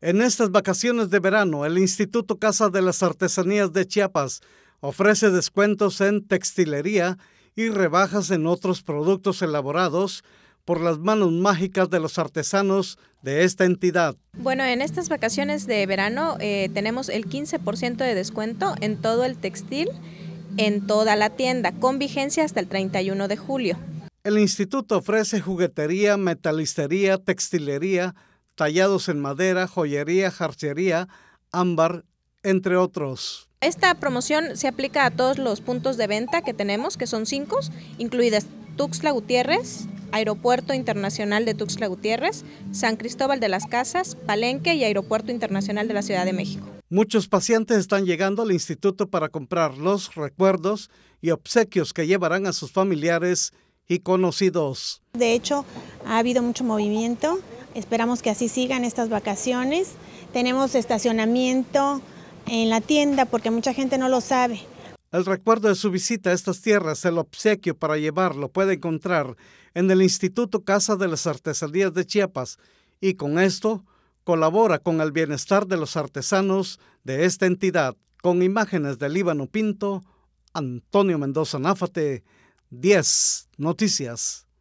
En estas vacaciones de verano, el Instituto Casa de las Artesanías de Chiapas ofrece descuentos en textilería y rebajas en otros productos elaborados por las manos mágicas de los artesanos de esta entidad. Bueno, en estas vacaciones de verano eh, tenemos el 15% de descuento en todo el textil, en toda la tienda, con vigencia hasta el 31 de julio. El instituto ofrece juguetería, metalistería, textilería, tallados en madera, joyería, jarcería, ámbar, entre otros. Esta promoción se aplica a todos los puntos de venta que tenemos, que son cinco, incluidas Tuxtla Gutiérrez, Aeropuerto Internacional de Tuxtla Gutiérrez, San Cristóbal de las Casas, Palenque y Aeropuerto Internacional de la Ciudad de México. Muchos pacientes están llegando al instituto para comprar los recuerdos y obsequios que llevarán a sus familiares y conocidos. De hecho, ha habido mucho movimiento Esperamos que así sigan estas vacaciones. Tenemos estacionamiento en la tienda porque mucha gente no lo sabe. El recuerdo de su visita a estas tierras, el obsequio para llevarlo, puede encontrar en el Instituto Casa de las Artesanías de Chiapas y con esto colabora con el bienestar de los artesanos de esta entidad. Con imágenes de Líbano Pinto, Antonio Mendoza Náfate, 10 Noticias.